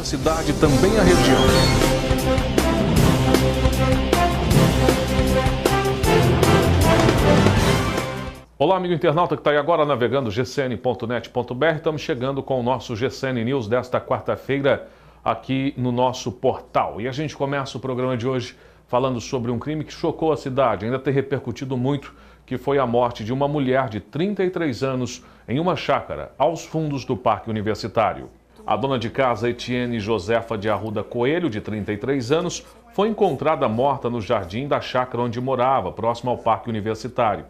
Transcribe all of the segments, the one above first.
a cidade, também a região. Olá, amigo internauta que está aí agora navegando gcn.net.br. Estamos chegando com o nosso GCN News desta quarta-feira aqui no nosso portal. E a gente começa o programa de hoje falando sobre um crime que chocou a cidade, ainda tem repercutido muito, que foi a morte de uma mulher de 33 anos em uma chácara aos fundos do Parque Universitário. A dona de casa Etienne Josefa de Arruda Coelho, de 33 anos, foi encontrada morta no jardim da chácara onde morava, próximo ao Parque Universitário.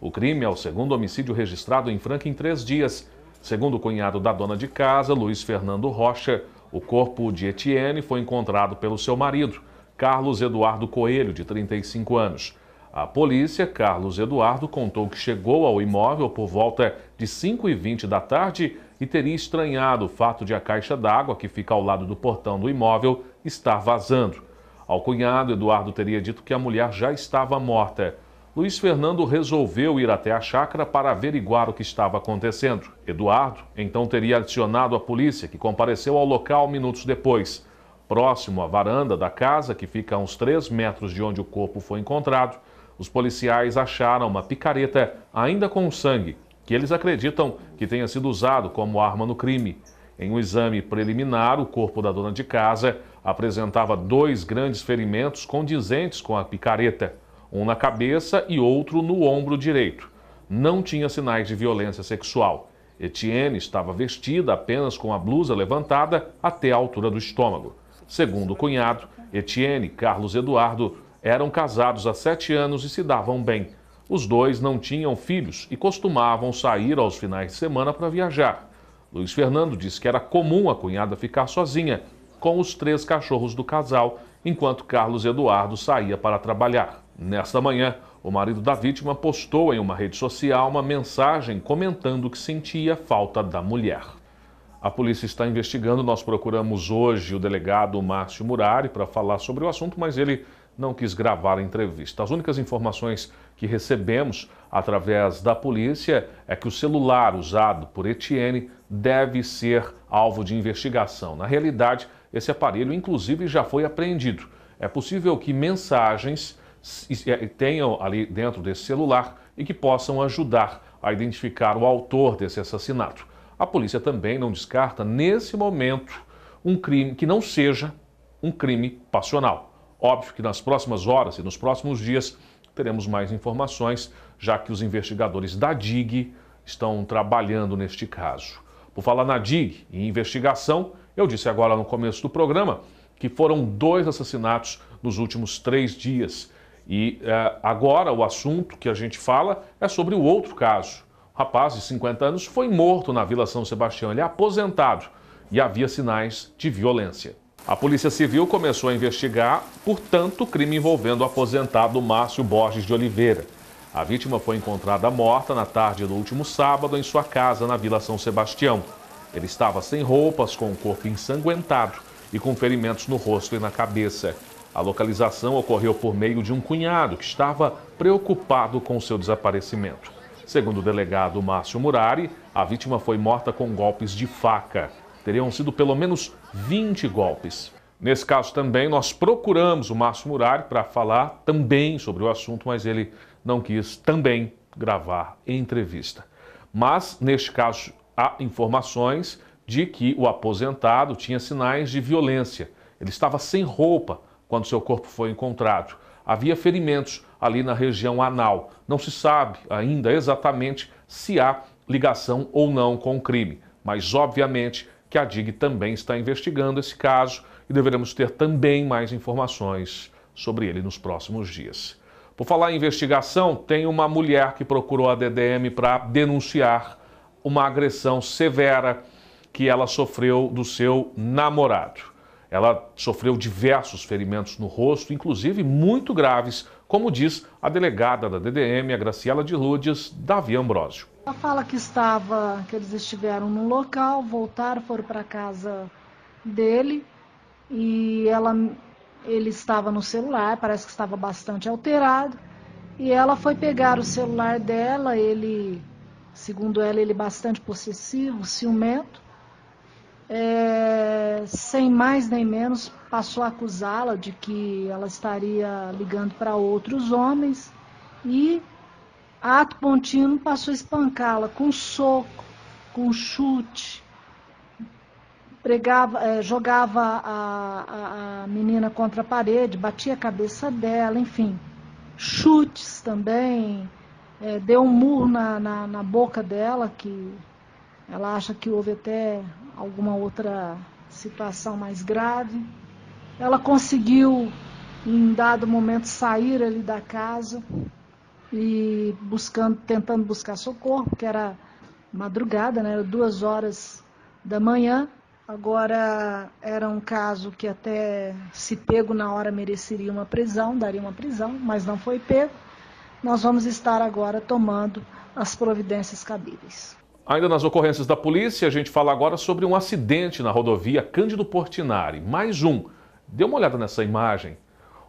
O crime é o segundo homicídio registrado em Franca em três dias. Segundo o cunhado da dona de casa, Luiz Fernando Rocha, o corpo de Etienne foi encontrado pelo seu marido, Carlos Eduardo Coelho, de 35 anos. A polícia, Carlos Eduardo, contou que chegou ao imóvel por volta de 5h20 da tarde e teria estranhado o fato de a caixa d'água que fica ao lado do portão do imóvel estar vazando. Ao cunhado, Eduardo teria dito que a mulher já estava morta. Luiz Fernando resolveu ir até a chácara para averiguar o que estava acontecendo. Eduardo então teria adicionado a polícia, que compareceu ao local minutos depois. Próximo à varanda da casa, que fica a uns 3 metros de onde o corpo foi encontrado, os policiais acharam uma picareta ainda com sangue que eles acreditam que tenha sido usado como arma no crime. Em um exame preliminar, o corpo da dona de casa apresentava dois grandes ferimentos condizentes com a picareta, um na cabeça e outro no ombro direito. Não tinha sinais de violência sexual. Etienne estava vestida apenas com a blusa levantada até a altura do estômago. Segundo o cunhado, Etienne e Carlos Eduardo eram casados há sete anos e se davam bem. Os dois não tinham filhos e costumavam sair aos finais de semana para viajar. Luiz Fernando disse que era comum a cunhada ficar sozinha com os três cachorros do casal, enquanto Carlos Eduardo saía para trabalhar. Nesta manhã, o marido da vítima postou em uma rede social uma mensagem comentando que sentia falta da mulher. A polícia está investigando, nós procuramos hoje o delegado Márcio Murari para falar sobre o assunto, mas ele não quis gravar a entrevista. As únicas informações que recebemos através da polícia é que o celular usado por Etienne deve ser alvo de investigação. Na realidade, esse aparelho, inclusive, já foi apreendido. É possível que mensagens é, tenham ali dentro desse celular e que possam ajudar a identificar o autor desse assassinato. A polícia também não descarta, nesse momento, um crime que não seja um crime passional. Óbvio que nas próximas horas e nos próximos dias teremos mais informações, já que os investigadores da DIG estão trabalhando neste caso. Por falar na DIG e investigação, eu disse agora no começo do programa que foram dois assassinatos nos últimos três dias. E eh, agora o assunto que a gente fala é sobre o outro caso. O rapaz de 50 anos foi morto na Vila São Sebastião. Ele é aposentado e havia sinais de violência. A Polícia Civil começou a investigar portanto, o crime envolvendo o aposentado Márcio Borges de Oliveira. A vítima foi encontrada morta na tarde do último sábado em sua casa na Vila São Sebastião. Ele estava sem roupas, com o corpo ensanguentado e com ferimentos no rosto e na cabeça. A localização ocorreu por meio de um cunhado que estava preocupado com seu desaparecimento. Segundo o delegado Márcio Murari, a vítima foi morta com golpes de faca teriam sido pelo menos 20 golpes. Nesse caso também nós procuramos o Márcio Murari para falar também sobre o assunto, mas ele não quis também gravar entrevista. Mas neste caso há informações de que o aposentado tinha sinais de violência. Ele estava sem roupa quando seu corpo foi encontrado. Havia ferimentos ali na região anal. Não se sabe ainda exatamente se há ligação ou não com o crime, mas obviamente que a DIG também está investigando esse caso e deveremos ter também mais informações sobre ele nos próximos dias. Por falar em investigação, tem uma mulher que procurou a DDM para denunciar uma agressão severa que ela sofreu do seu namorado. Ela sofreu diversos ferimentos no rosto, inclusive muito graves, como diz a delegada da DDM, a Graciela de Lourdes, Davi Ambrosio. Ela fala que estava, que eles estiveram no local, voltaram, foram para casa dele e ela, ele estava no celular, parece que estava bastante alterado. E ela foi pegar o celular dela, ele, segundo ela, ele bastante possessivo, ciumento é, sem mais nem menos, passou a acusá-la de que ela estaria ligando para outros homens e ato pontino passou a espancá-la com soco, com chute, pregava, é, jogava a, a, a menina contra a parede, batia a cabeça dela, enfim, chutes também, é, deu um murro na, na, na boca dela que ela acha que houve até alguma outra situação mais grave. Ela conseguiu, em dado momento, sair ali da casa e buscando, tentando buscar socorro, porque era madrugada, né? Era duas horas da manhã. Agora era um caso que até se pego na hora mereceria uma prisão, daria uma prisão, mas não foi pego. Nós vamos estar agora tomando as providências cabíveis. Ainda nas ocorrências da polícia, a gente fala agora sobre um acidente na rodovia Cândido Portinari. Mais um. Dê uma olhada nessa imagem.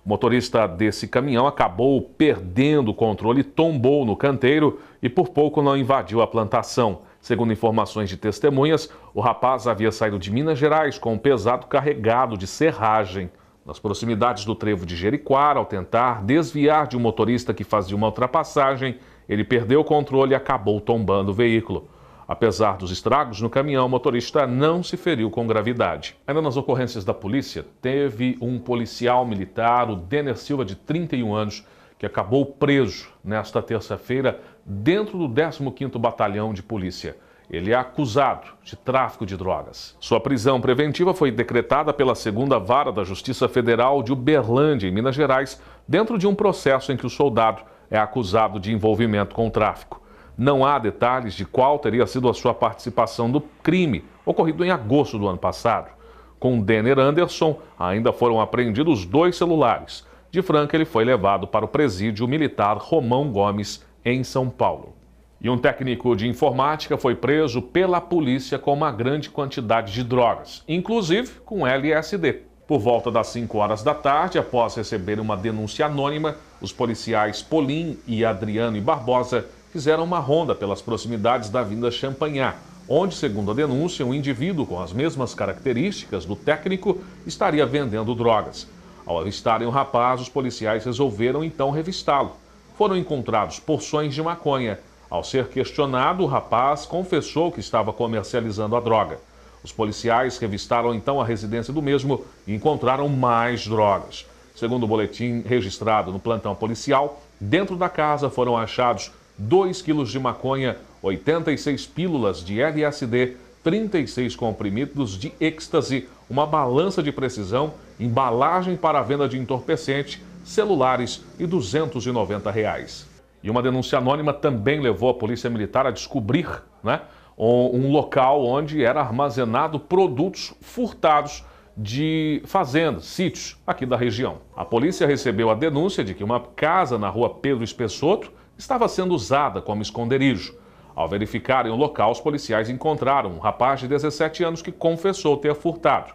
O motorista desse caminhão acabou perdendo o controle, tombou no canteiro e por pouco não invadiu a plantação. Segundo informações de testemunhas, o rapaz havia saído de Minas Gerais com um pesado carregado de serragem. Nas proximidades do trevo de Jeriquara, ao tentar desviar de um motorista que fazia uma ultrapassagem, ele perdeu o controle e acabou tombando o veículo. Apesar dos estragos no caminhão, o motorista não se feriu com gravidade. Ainda nas ocorrências da polícia, teve um policial militar, o Denner Silva, de 31 anos, que acabou preso nesta terça-feira dentro do 15º Batalhão de Polícia. Ele é acusado de tráfico de drogas. Sua prisão preventiva foi decretada pela segunda vara da Justiça Federal de Uberlândia, em Minas Gerais, dentro de um processo em que o soldado é acusado de envolvimento com o tráfico não há detalhes de qual teria sido a sua participação no crime ocorrido em agosto do ano passado. Com Denner Anderson, ainda foram apreendidos dois celulares. De Franca, ele foi levado para o presídio militar Romão Gomes, em São Paulo. E um técnico de informática foi preso pela polícia com uma grande quantidade de drogas, inclusive com LSD. Por volta das 5 horas da tarde, após receber uma denúncia anônima, os policiais Polim e Adriano e Barbosa fizeram uma ronda pelas proximidades da Vinda Champanhar, onde, segundo a denúncia, um indivíduo com as mesmas características do técnico estaria vendendo drogas. Ao avistarem o rapaz, os policiais resolveram então revistá-lo. Foram encontrados porções de maconha. Ao ser questionado, o rapaz confessou que estava comercializando a droga. Os policiais revistaram então a residência do mesmo e encontraram mais drogas. Segundo o boletim registrado no plantão policial, dentro da casa foram achados 2 quilos de maconha, 86 pílulas de LSD, 36 comprimidos de êxtase, uma balança de precisão, embalagem para venda de entorpecente, celulares e 290 reais. E uma denúncia anônima também levou a polícia militar a descobrir né, um local onde era armazenado produtos furtados de fazendas, sítios aqui da região. A polícia recebeu a denúncia de que uma casa na rua Pedro Espessoto estava sendo usada como esconderijo. Ao verificarem o local, os policiais encontraram um rapaz de 17 anos que confessou ter furtado.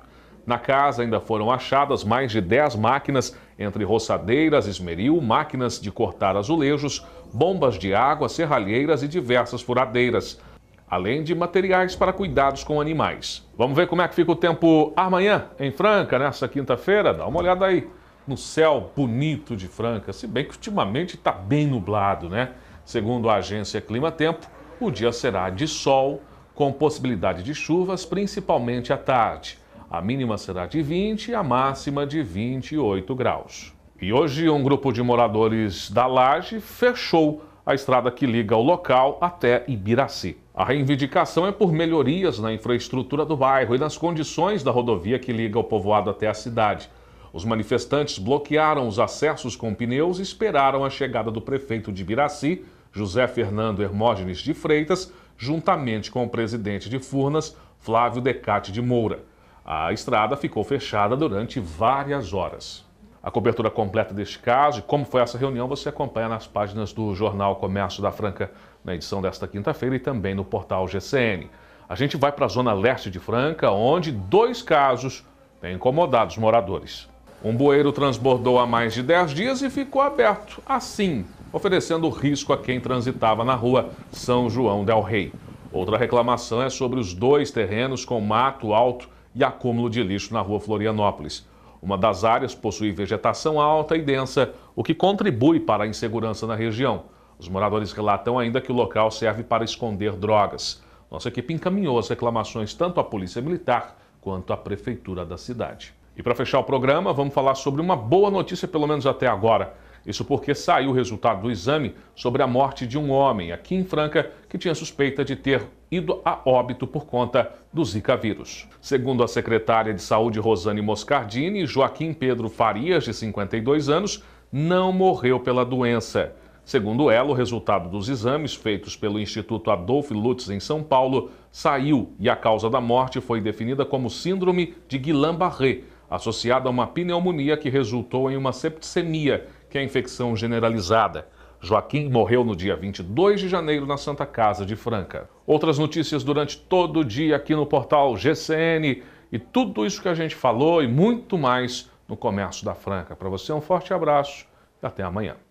Na casa ainda foram achadas mais de 10 máquinas, entre roçadeiras, esmeril, máquinas de cortar azulejos, bombas de água, serralheiras e diversas furadeiras, além de materiais para cuidados com animais. Vamos ver como é que fica o tempo amanhã em Franca, nessa quinta-feira? Dá uma olhada aí no céu bonito de Franca, se bem que ultimamente está bem nublado, né? Segundo a agência Clima Tempo, o dia será de sol, com possibilidade de chuvas, principalmente à tarde. A mínima será de 20 e a máxima de 28 graus. E hoje, um grupo de moradores da Laje fechou a estrada que liga o local até Ibiraci. A reivindicação é por melhorias na infraestrutura do bairro e nas condições da rodovia que liga o povoado até a cidade. Os manifestantes bloquearam os acessos com pneus e esperaram a chegada do prefeito de Biraci, José Fernando Hermógenes de Freitas, juntamente com o presidente de Furnas, Flávio Decate de Moura. A estrada ficou fechada durante várias horas. A cobertura completa deste caso e como foi essa reunião você acompanha nas páginas do jornal Comércio da Franca na edição desta quinta-feira e também no portal GCN. A gente vai para a zona leste de Franca, onde dois casos têm incomodado os moradores. Um bueiro transbordou há mais de 10 dias e ficou aberto, assim, oferecendo risco a quem transitava na rua São João del Rei. Outra reclamação é sobre os dois terrenos com mato alto e acúmulo de lixo na rua Florianópolis. Uma das áreas possui vegetação alta e densa, o que contribui para a insegurança na região. Os moradores relatam ainda que o local serve para esconder drogas. Nossa equipe encaminhou as reclamações tanto à Polícia Militar quanto à Prefeitura da cidade. E para fechar o programa, vamos falar sobre uma boa notícia, pelo menos até agora. Isso porque saiu o resultado do exame sobre a morte de um homem aqui em Franca que tinha suspeita de ter ido a óbito por conta do Zika vírus. Segundo a secretária de Saúde Rosane Moscardini, Joaquim Pedro Farias, de 52 anos, não morreu pela doença. Segundo ela, o resultado dos exames feitos pelo Instituto Adolfo Lutz em São Paulo saiu e a causa da morte foi definida como síndrome de Guillain-Barré, associada a uma pneumonia que resultou em uma septicemia, que é a infecção generalizada. Joaquim morreu no dia 22 de janeiro na Santa Casa de Franca. Outras notícias durante todo o dia aqui no portal GCN e tudo isso que a gente falou e muito mais no Comércio da Franca. Para você, um forte abraço e até amanhã.